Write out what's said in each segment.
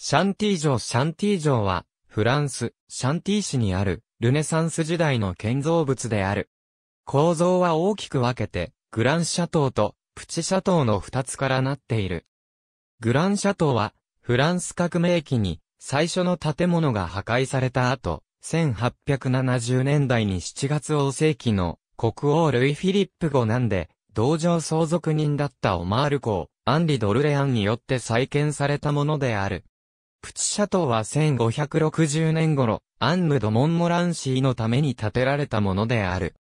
シャンティ城シャンティ城は、フランス、シャンティ市にある、ルネサンス時代の建造物である。構造は大きく分けて、グランシャトーと、プチシャトーの二つからなっている。グランシャトーは、フランス革命期に、最初の建物が破壊された後、1870年代に7月王世紀の、国王ルイ・フィリップ五男で、同情相続人だったオマール公、アンリ・ドルレアンによって再建されたものである。プチシャトーは1560年頃、アンヌ・ド・モンモランシーのために建てられたものである。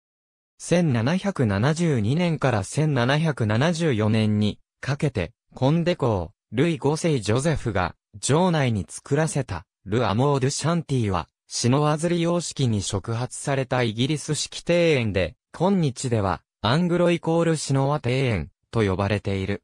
1772年から1774年にかけて、コンデコー、ルイ5世ジョゼフが、城内に作らせた、ル・アモー・ドシャンティは、シノワズリ様式に触発されたイギリス式庭園で、今日では、アングロイコールシノワ庭園、と呼ばれている。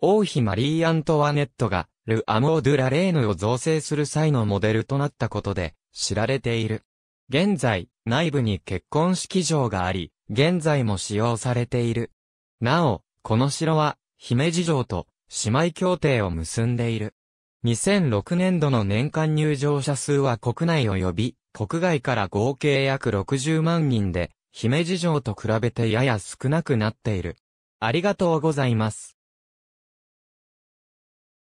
王妃マリー・アントワネットが、ル・アモー・ドゥ・ラ・レーヌを造成する際のモデルとなったことで知られている。現在、内部に結婚式場があり、現在も使用されている。なお、この城は、姫路城と姉妹協定を結んでいる。2006年度の年間入場者数は国内及び、国外から合計約60万人で、姫路城と比べてやや少なくなっている。ありがとうございます。